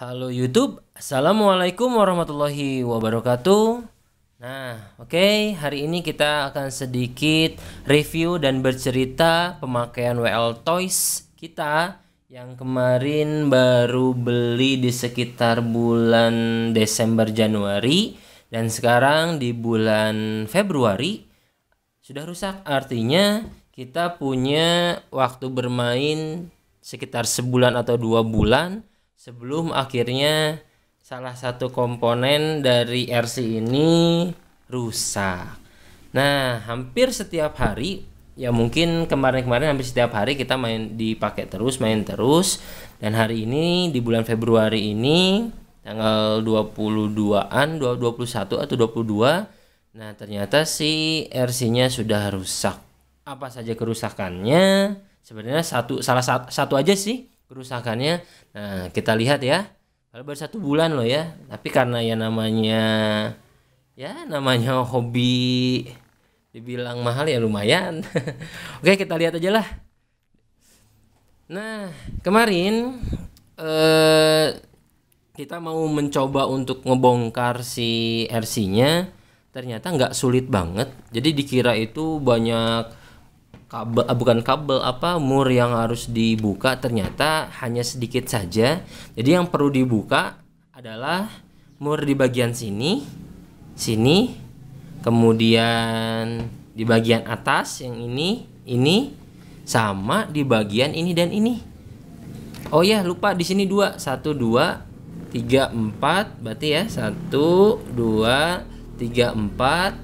Halo YouTube, Assalamualaikum warahmatullahi wabarakatuh Nah, oke, okay, hari ini kita akan sedikit review dan bercerita pemakaian WL Toys kita yang kemarin baru beli di sekitar bulan Desember Januari dan sekarang di bulan Februari sudah rusak. Artinya kita punya waktu bermain sekitar sebulan atau dua bulan sebelum akhirnya salah satu komponen dari RC ini rusak. Nah, hampir setiap hari ya mungkin kemarin-kemarin hampir setiap hari kita main dipakai terus, main terus dan hari ini di bulan Februari ini tanggal 22-an, 21 atau 22. Nah, ternyata si RC-nya sudah rusak. Apa saja kerusakannya? Sebenarnya satu salah satu, satu aja sih kerusakannya. Nah, kita lihat ya. Kalau baru satu bulan loh ya, tapi karena ya namanya ya namanya hobi dibilang mahal ya lumayan. Oke, kita lihat aja lah. Nah, kemarin eh kita mau mencoba untuk ngebongkar si RC-nya ternyata nggak sulit banget. Jadi dikira itu banyak kabel ah, bukan kabel apa mur yang harus dibuka ternyata hanya sedikit saja. Jadi yang perlu dibuka adalah mur di bagian sini, sini, kemudian di bagian atas yang ini, ini sama di bagian ini dan ini. Oh ya lupa di sini dua satu dua tiga empat berarti ya satu dua tiga empat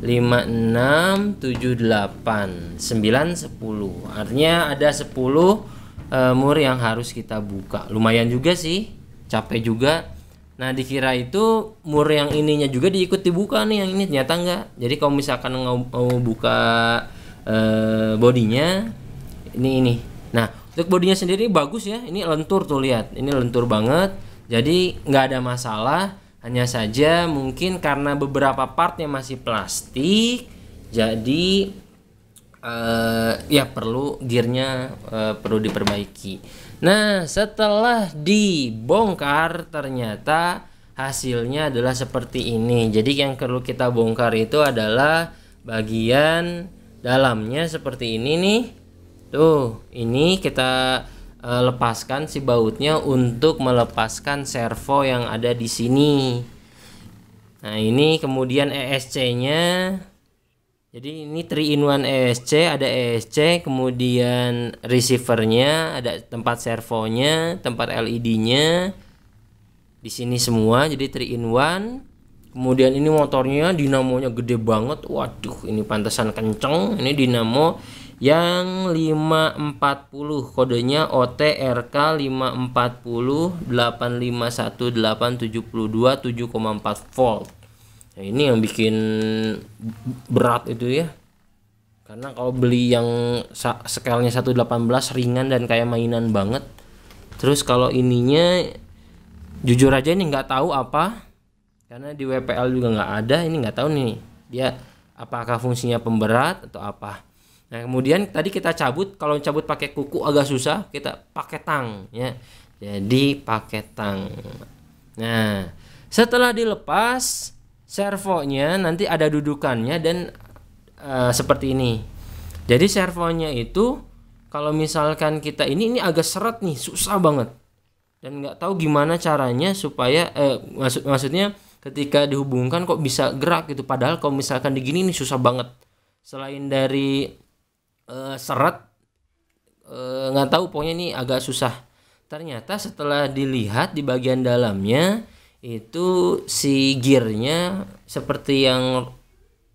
5 6 7 8 9 10 artinya ada 10 uh, eh, mur yang harus kita buka lumayan juga sih capek juga nah dikira itu mur yang ininya juga diikut dibuka nih yang ini ternyata enggak jadi kalau misalkan mau, buka uh, bodinya ini ini nah untuk bodinya sendiri bagus ya ini lentur tuh lihat ini lentur banget jadi nggak ada masalah hanya saja mungkin karena beberapa partnya masih plastik, jadi uh, ya perlu gearnya uh, perlu diperbaiki. Nah setelah dibongkar ternyata hasilnya adalah seperti ini. Jadi yang perlu kita bongkar itu adalah bagian dalamnya seperti ini nih. Tuh ini kita Eh, lepaskan si bautnya untuk melepaskan servo yang ada di sini. Nah, ini kemudian ESC-nya. Jadi ini 3 in 1 ESC, ada ESC, kemudian receiver-nya, ada tempat servonya, tempat LED-nya. Di sini semua jadi 3 in 1. Kemudian ini motornya dinamonya gede banget. Waduh, ini pantesan kenceng. Ini dinamo yang 540 kodenya OTRK 540 7,4 volt nah, ini yang bikin berat itu ya karena kalau beli yang skalanya 118 ringan dan kayak mainan banget terus kalau ininya jujur aja ini nggak tahu apa karena di WPL juga nggak ada ini nggak tahu nih dia apakah fungsinya pemberat atau apa Nah, kemudian tadi kita cabut, kalau cabut pakai kuku agak susah, kita pakai tang ya. Jadi pakai tang. Nah, setelah dilepas servonya nanti ada dudukannya dan uh, seperti ini. Jadi servonya itu kalau misalkan kita ini ini agak seret nih, susah banget. Dan nggak tahu gimana caranya supaya eh, maksud maksudnya ketika dihubungkan kok bisa gerak gitu padahal kalau misalkan digini ini susah banget. Selain dari uh, seret eh, nggak uh, tahu pokoknya ini agak susah ternyata setelah dilihat di bagian dalamnya itu si gearnya seperti yang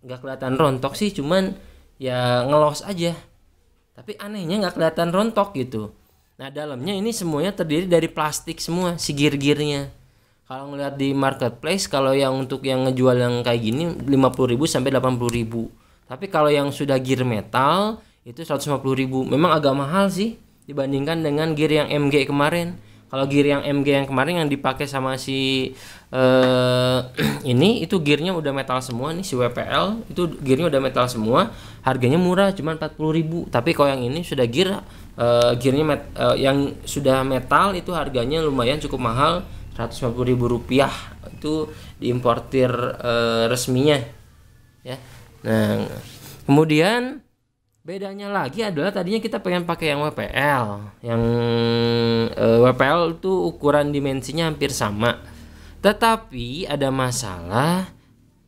nggak kelihatan rontok sih cuman ya ngelos aja tapi anehnya nggak kelihatan rontok gitu nah dalamnya ini semuanya terdiri dari plastik semua si gear gearnya kalau ngelihat di marketplace kalau yang untuk yang ngejual yang kayak gini 50.000 sampai 80.000 tapi kalau yang sudah gear metal itu 150 ribu memang agak mahal sih dibandingkan dengan gear yang MG kemarin kalau gear yang MG yang kemarin yang dipakai sama si uh, ini itu gearnya udah metal semua nih si WPL itu gearnya udah metal semua harganya murah cuma 40 ribu. tapi kalau yang ini sudah gear uh, gearnya met, uh, yang sudah metal itu harganya lumayan cukup mahal 150 ribu rupiah itu diimportir uh, resminya ya nah kemudian Bedanya lagi adalah tadinya kita pengen pakai yang WPL. Yang eh, WPL itu ukuran dimensinya hampir sama. Tetapi ada masalah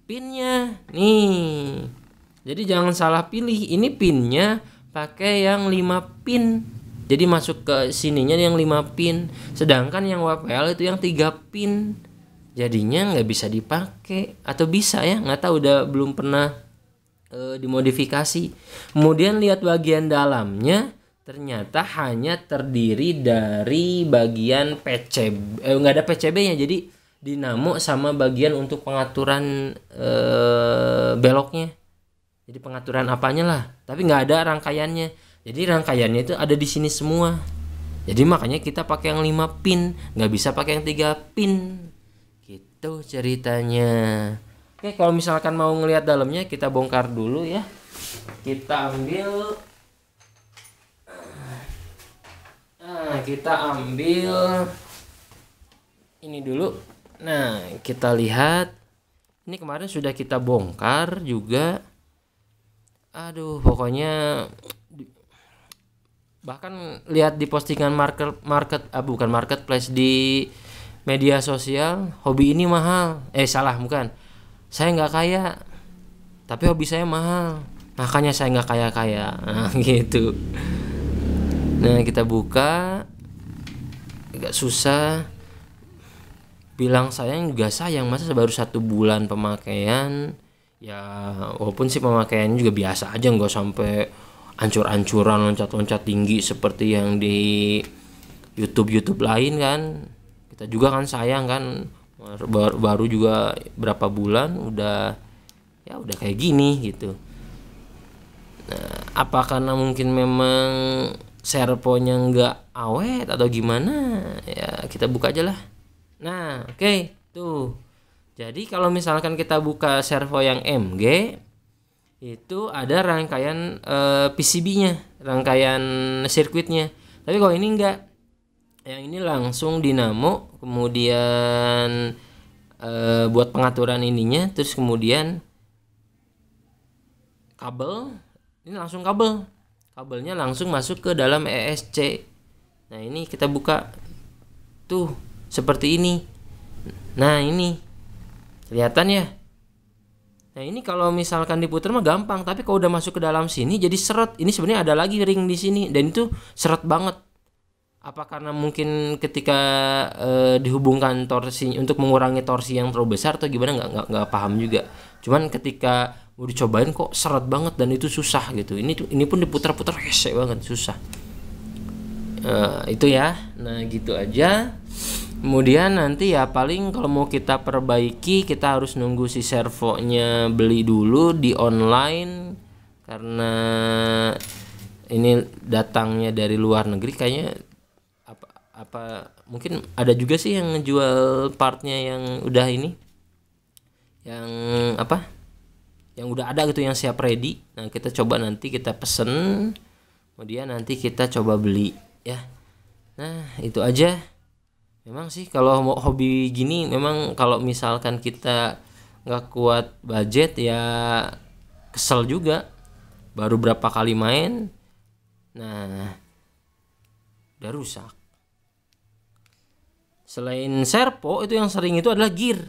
pinnya. Nih. Jadi jangan salah pilih. Ini pinnya pakai yang 5 pin. Jadi masuk ke sininya yang 5 pin. Sedangkan yang WPL itu yang 3 pin. Jadinya nggak bisa dipakai atau bisa ya nggak tahu udah belum pernah e, dimodifikasi. Kemudian lihat bagian dalamnya ternyata hanya terdiri dari bagian PCB eh enggak ada PCB-nya jadi dinamo sama bagian untuk pengaturan e, beloknya. Jadi pengaturan apanya lah, tapi nggak ada rangkaiannya. Jadi rangkaiannya itu ada di sini semua. Jadi makanya kita pakai yang 5 pin, nggak bisa pakai yang 3 pin. Gitu ceritanya. Oke, kalau misalkan mau ngelihat dalamnya kita bongkar dulu ya. Kita ambil Nah, kita ambil ini dulu. Nah, kita lihat ini kemarin sudah kita bongkar juga. Aduh, pokoknya bahkan lihat di postingan market market ah, bukan marketplace di media sosial, hobi ini mahal. Eh salah, bukan saya nggak kaya tapi hobi saya mahal makanya saya nggak kaya kaya nah, gitu nah kita buka agak susah bilang saya juga sayang masa baru satu bulan pemakaian ya walaupun sih pemakaiannya juga biasa aja nggak sampai ancur-ancuran loncat-loncat tinggi seperti yang di YouTube YouTube lain kan kita juga kan sayang kan baru, baru juga berapa bulan udah ya udah kayak gini gitu nah, apa karena mungkin memang serponya nggak awet atau gimana ya kita buka aja lah nah oke okay, tuh jadi kalau misalkan kita buka servo yang MG itu ada rangkaian e, eh, PCB-nya, rangkaian sirkuitnya. Tapi kalau ini enggak, yang ini langsung dinamo kemudian e, buat pengaturan ininya terus kemudian kabel ini langsung kabel kabelnya langsung masuk ke dalam ESC nah ini kita buka tuh seperti ini nah ini kelihatan ya nah ini kalau misalkan diputar mah gampang tapi kalau udah masuk ke dalam sini jadi seret ini sebenarnya ada lagi ring di sini dan itu seret banget apa karena mungkin ketika uh, dihubungkan torsi untuk mengurangi torsi yang terlalu besar atau gimana nggak nggak nggak paham juga cuman ketika mau dicobain kok seret banget dan itu susah gitu ini ini pun diputar-putar hese banget susah uh, itu ya nah gitu aja kemudian nanti ya paling kalau mau kita perbaiki kita harus nunggu si servonya beli dulu di online karena ini datangnya dari luar negeri kayaknya apa mungkin ada juga sih yang jual partnya yang udah ini yang apa yang udah ada gitu yang siap ready nah kita coba nanti kita pesen kemudian nanti kita coba beli ya nah itu aja memang sih kalau mau hobi gini memang kalau misalkan kita nggak kuat budget ya kesel juga baru berapa kali main nah udah rusak Selain servo itu yang sering itu adalah gear.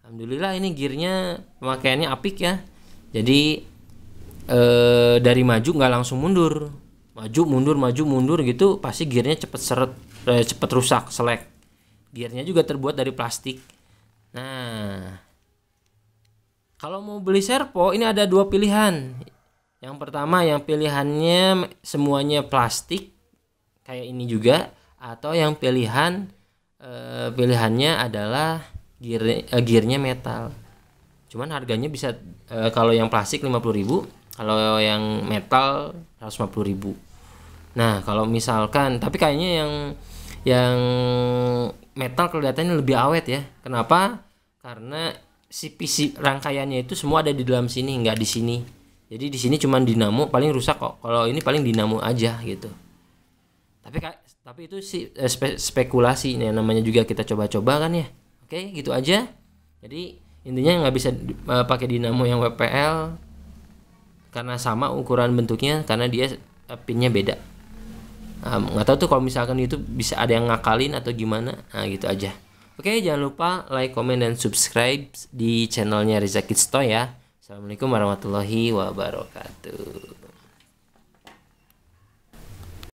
Alhamdulillah ini gearnya pemakaiannya apik ya. Jadi eh, dari maju nggak langsung mundur, maju mundur maju mundur gitu pasti gearnya cepet seret eh, cepet rusak selek. Gearnya juga terbuat dari plastik. Nah, kalau mau beli servo ini ada dua pilihan. Yang pertama yang pilihannya semuanya plastik kayak ini juga atau yang pilihan e, pilihannya adalah gear e, gearnya metal cuman harganya bisa e, kalau yang plastik 50.000 kalau yang metal 150.000 nah kalau misalkan tapi kayaknya yang yang metal kelihatannya lebih awet ya kenapa karena si PC rangkaiannya itu semua ada di dalam sini nggak di sini jadi di sini cuman dinamo paling rusak kok kalau ini paling dinamo aja gitu tapi tapi itu sih eh, spe, spekulasi nih namanya juga kita coba-coba kan ya oke gitu aja jadi intinya nggak bisa uh, pakai dinamo yang WPL karena sama ukuran bentuknya karena dia uh, pinnya beda nggak um, tahu tuh kalau misalkan itu bisa ada yang ngakalin atau gimana nah gitu aja oke jangan lupa like comment dan subscribe di channelnya Rizakit Store ya assalamualaikum warahmatullahi wabarakatuh